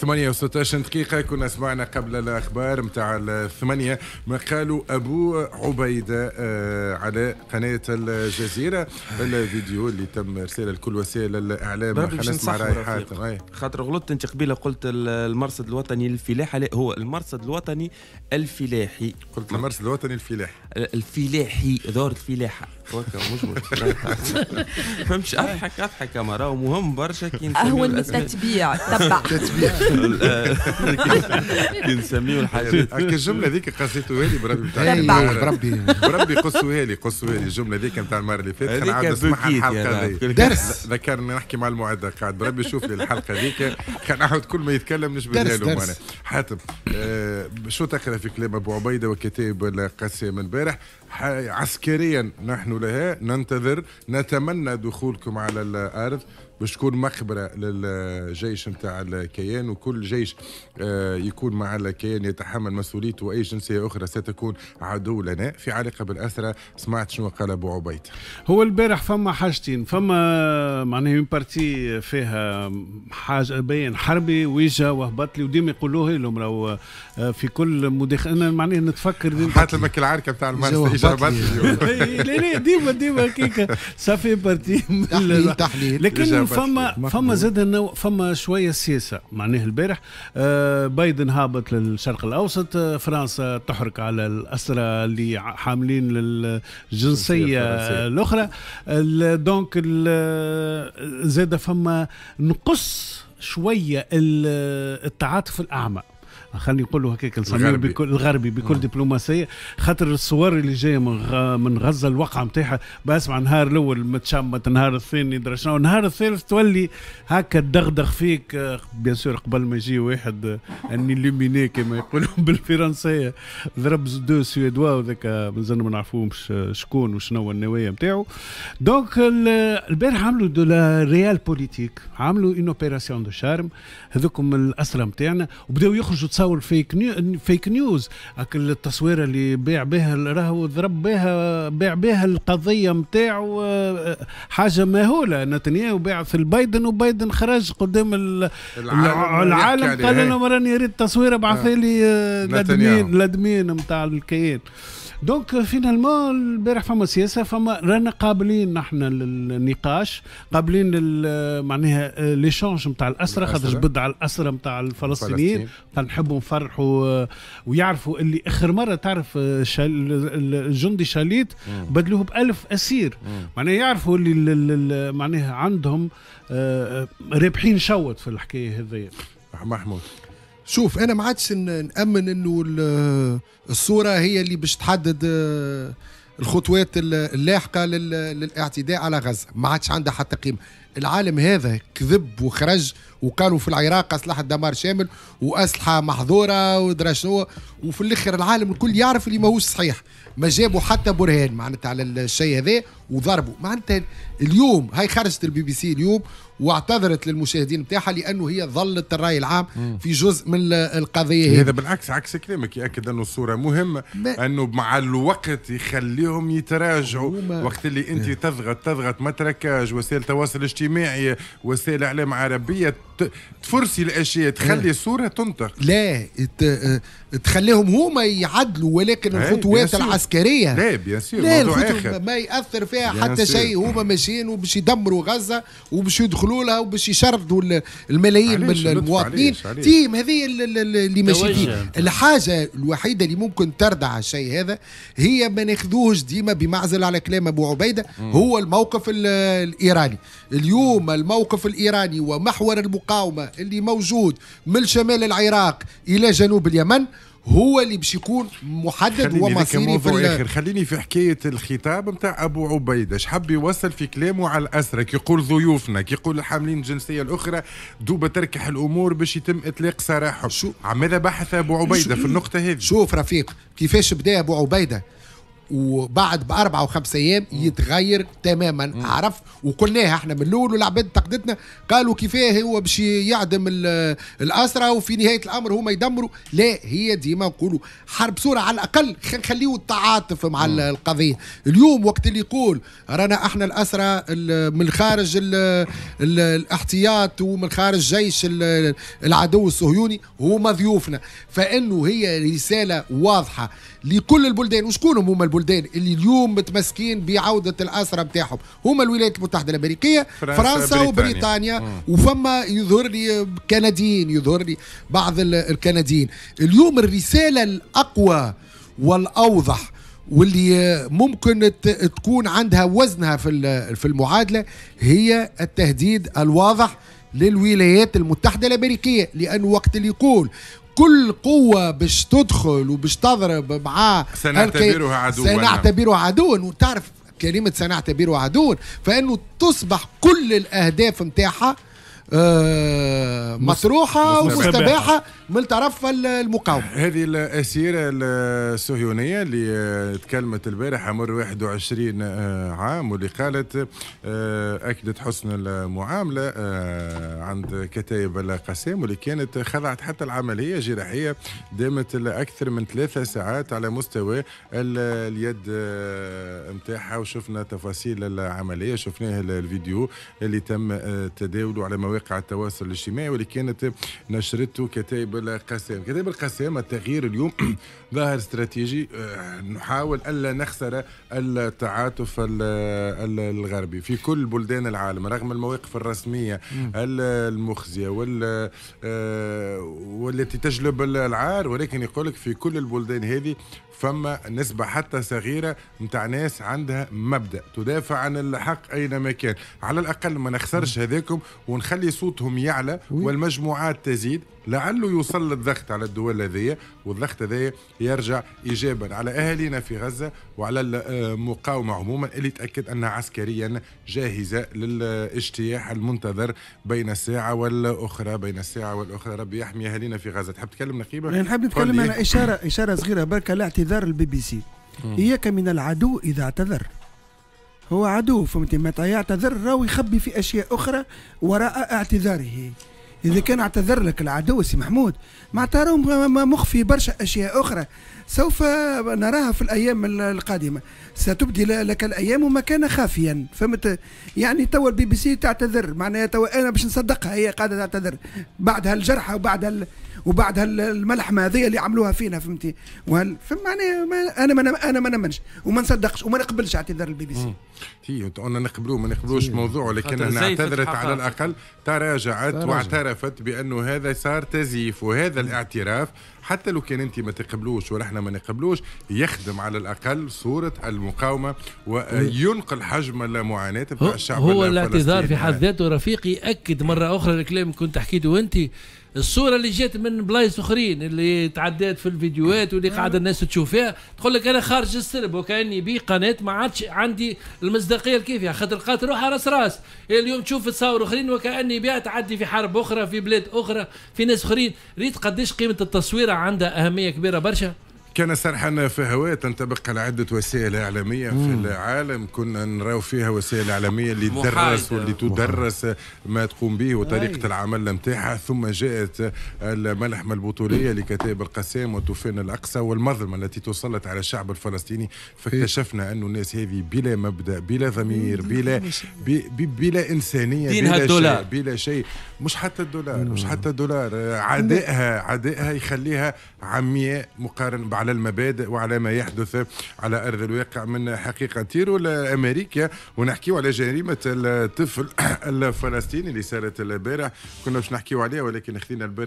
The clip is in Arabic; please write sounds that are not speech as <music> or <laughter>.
8 و16 دقيقة كنا سمعنا قبل الأخبار متاع الثمانية ما قالوا أبو عبيدة آه، على قناة الجزيرة الفيديو آه. اللي تم إرساله لكل وسائل الإعلام نسمع رايحات خاطر غلطت أنت قبيلة قلت المرصد الوطني الفلاحي لا هو المرصد الوطني الفلاحي قلت المرصد الوطني الفلاحي الفلاحي دور الفلاحة <laughs> فهمتش اضحك اضحك يا مراه مهم برشا كي هو التتبيع تبع التتبيع <laughs> كي نسميو الحاجات هكا الجمله هذيك قصيتوها لي بربي بربي بربي قصوها لي قصوها لي الجمله هذيك نتاع المره اللي فاتت نعاود نسمعها الحلقه هذيك درس ذكرني نحكي مع المعده قاعد بربي شوف لي الحلقه هذيك كان احمد كل ما يتكلم نشبه له انا حاتم آه، شو تقرا في كلام ابو عبيده وكتاب من البارح عسكريا نحن الولايات ننتظر نتمنى دخولكم على الارض باش تكون مخبره للجيش نتاع الكيان وكل جيش آه، يكون مع الكيان يتحمل مسؤوليته واي جنسيه اخرى ستكون عدو لنا في علاقه بالاسرى سمعت شنو قال ابو عبيد هو البارح فما حاجتين فما معناها اون بارتي فيها حاجه بين حربي ويجا وهبط لي وديما يقولوه لهم راهو آه، في كل مداخله انا معناها نتفكر ديما حتى لما العركه نتاع المارس <laughs> لا لا ديما ديما هكاك صافي <laughs> بارتي تحليل لكن فما فما زاد النوع فما شويه سياسه معناه البارح آه، بايدن هابط للشرق الاوسط آه، فرنسا تحرق على الاسرى اللي حاملين للجنسيه الاخرى دونك زاد فما نقص شويه التعاطف الاعمى آه، خلينا نقولوا هكاك الصغير بكل الغربي بكل آه. دبلوماسيه خاطر الصور اللي جايه من من غزه الواقعه نتاعها بسمع نهار الاول متشمت نهار الثاني شنو النهار الثالث تولي هكا تدغدغ فيك آه، بيان سور قبل ما يجي واحد اني لوميني كما يقولوا <laughs> بالفرنسيه ضرب دو سويدوا وذاك مازال ما نعرفوهمش شكون وشنو النوايا نتاعو دونك البارح عملوا دو لا ريال بوليتيك عملوا اون اوبيراسيون دو شارم هذوكم الاسرى نتاعنا وبداو يخرجوا تصور فيك نيو فيك نيوز التصويره اللي بيع بها راهو ضرب بها بيع بها القضيه نتاعو آه، حاجه مهوله نتنياهو باع في البايدن وبايدن خرج قدام العالم, قال لهم راني ريت تصويره بعث آه. لي آه، لادمين لادمين نتاع الكيان دونك فينالمون البارح فما سياسه فما رانا قابلين نحن للنقاش قابلين آه، معناها ليشونج آه، نتاع الاسرى خاطر جبد على الاسرى نتاع الفلسطينيين نحبوا نفرحوا آه، ويعرفوا اللي اخر مره تعرف الجندي شاليت بدلوه ب 1000 اسير معناها يعرفوا اللي معناها عندهم رابحين شوت في الحكايه هذيا محمود شوف انا ما عادش نامن انه الصوره هي اللي باش تحدد آه، الخطوات اللاحقه للاعتداء على غزه ما عادش عندها حتى قيمه العالم هذا كذب وخرج وكانوا في العراق اسلحه دمار شامل واسلحه محظوره ودرا شنو وفي الاخر العالم الكل يعرف اللي ماهوش صحيح ما جابوا حتى برهان معناتها على الشيء هذا وضربوا معناتها اليوم هاي خرجت البي بي سي اليوم واعتذرت للمشاهدين بتاعها لانه هي ظلت الراي العام في جزء من القضيه هذا بالعكس عكس كلامك ياكد انه الصوره مهمه انه مع الوقت يخليهم يتراجعوا وقت اللي انت إيه. تضغط تضغط متركاج وسائل تواصل اجتماعي وسائل اعلام عربيه تفرسي الاشياء تخلي إيه. الصوره تنطق لا آه، تخليهم هما يعدلوا ولكن الخطوات العسكريه لا بيان سور لا ما ياثر فيها حتى شيء هما ماشيين وباش يدمروا غزه وباش يدخلوا لها وباش يشردوا الملايين من المواطنين تيم هذه اللي ماشي فيه الحاجه الوحيده اللي ممكن تردع الشيء هذا هي ما ناخذوهش ديما بمعزل على كلام ابو عبيده هو الموقف الايراني اليوم الموقف الايراني ومحور المقاومه المقاومه اللي موجود من شمال العراق الى جنوب اليمن هو اللي باش يكون محدد ومصيري في اخر خليني في حكايه الخطاب نتاع ابو عبيده حب يوصل في كلامه على الاسرى يقول ضيوفنا يقول الحاملين الجنسيه الاخرى دوبا تركح الامور باش يتم اطلاق سراحهم شو عماذا بحث ابو عبيده في النقطه هذه شوف رفيق كيفاش بدا ابو عبيده وبعد باربع وخمس ايام يتغير تماما عرف وقلناها احنا من الاول والعباد تقدتنا قالوا كيفاه هو باش يعدم الاسرى وفي نهايه الامر هما يدمروا لا هي ديما نقولوا حرب سوره على الاقل خليه التعاطف مع مم. القضيه اليوم وقت اللي يقول رانا احنا الاسرى من الخارج الـ الـ الاحتياط ومن خارج جيش العدو الصهيوني هما ضيوفنا فانه هي رساله واضحه لكل البلدان وشكون هما البلدان البلدان اللي اليوم متمسكين بعوده الاسرى نتاعهم هما الولايات المتحده الامريكيه فرنسا, فرنسا وبريطانيا مم. وفما يظهر لي كنديين يظهر لي بعض الكنديين اليوم الرساله الاقوى والاوضح واللي ممكن تكون عندها وزنها في في المعادله هي التهديد الواضح للولايات المتحدة الأمريكية لأن وقت اللي يقول كل قوة باش تدخل وباش تضرب معاه سنعتبره عدوا سنعتبره عدوا وتعرف كلمة سنعتبره عدوا فإنه تصبح كل الأهداف نتاعها آه، مطروحه ومستباحه من طرف المقاومه. هذه الاسيره الصهيونيه اللي تكلمت البارحه عمر 21 آه، عام واللي قالت آه، اكدت حسن المعامله عند كتائب القسام واللي كانت خضعت حتى العمليه جراحيه دامت اكثر من ثلاثة ساعات على مستوى اليد نتاعها وشفنا تفاصيل العمليه شفناها الفيديو اللي تم تداوله على مواقع مواقع التواصل الاجتماعي واللي كانت نشرته كتائب القسام كتائب القسام التغيير اليوم <clears throat> ظاهر استراتيجي آه، نحاول ألا نخسر التعاطف الغربي في كل بلدان العالم رغم المواقف الرسمية المخزية وال آه، والتي تجلب العار ولكن يقول لك في كل البلدان هذه فما نسبة حتى صغيرة نتاع ناس عندها مبدأ تدافع عن الحق أينما كان على الأقل ما نخسرش هذاكم ونخلي يخلي صوتهم يعلى والمجموعات تزيد لعله يوصل الضغط على الدول هذه والضغط هذا يرجع ايجابا على اهالينا في غزه وعلى المقاومه آه، عموما اللي تاكد انها عسكريا جاهزه للاجتياح المنتظر بين الساعه والاخرى بين الساعه والاخرى ربي يحمي اهالينا في غزه تحب تكلم نقيبه يعني نحب نتكلم انا اشاره اشاره صغيره بركه لاعتذار البي بي سي اياك من العدو اذا اعتذر هو عدو فهمتي متى يعتذر راهو يخبي في اشياء اخرى وراء اعتذاره اذا كان اعتذر لك العدو سي محمود معناتها راهو مخفي برشا اشياء اخرى سوف نراها في الايام القادمه ستبدي لك الايام مكان خافيا فهمت يعني توا البي بي سي تعتذر معناها تو انا باش نصدقها هي قاعده تعتذر بعد هالجرحى وبعد هال وبعد هالملحمه هذه اللي عملوها فينا فهمتي وهل فما انا انا ما انا ما نمنش وما نصدقش وما نقبلش اعتذار البي بي سي تي انا نقبلوه ما نقبلوش موضوع انا اعتذرت على الاقل تراجعت واعترفت بانه هذا صار تزييف وهذا الاعتراف حتى لو كان انت ما تقبلوش ولا احنا ما نقبلوش يخدم على الاقل صوره المقاومه وينقل حجم المعاناه بتاع الشعب هو الاعتذار في حد ذاته رفيقي اكد مره اخرى الكلام كنت حكيته انت الصوره اللي جات من بلايص اخرين اللي تعدات في الفيديوهات واللي قاعده الناس تشوفها تقول لك انا خارج السرب وكاني بي قناه ما عادش عندي المصداقيه الكيفية خاطر لقات روحها راس راس اليوم تشوف تصاور اخرين وكاني بها تعدي في حرب اخرى في بلاد اخرى في ناس اخرين ريت قداش قيمه التصويره عندها اهميه كبيره برشا كان سرحنا في هواء تنطبق على عدة وسائل إعلامية مم. في العالم كنا نراو فيها وسائل إعلامية اللي تدرس واللي تدرس ما تقوم به وطريقة أي. العمل نتاعها ثم جاءت الملحمة البطولية لكتائب القسام وطوفان الأقصى والمظلمة التي تسلط على الشعب الفلسطيني فاكتشفنا أن الناس هذه بلا مبدأ بلا ضمير بلا بلا إنسانية بلا الدولار. شيء بلا شيء مش حتى الدولار مم. مش حتى الدولار عدائها عدائها يخليها عمياء مقارنة على المبادئ وعلى ما يحدث على أرض الواقع من حقيقة تيرو لأمريكا ونحكيو على جريمة الطفل <coughs> الفلسطيني اللي صارت البارح كنا باش نحكيو عليها ولكن خلينا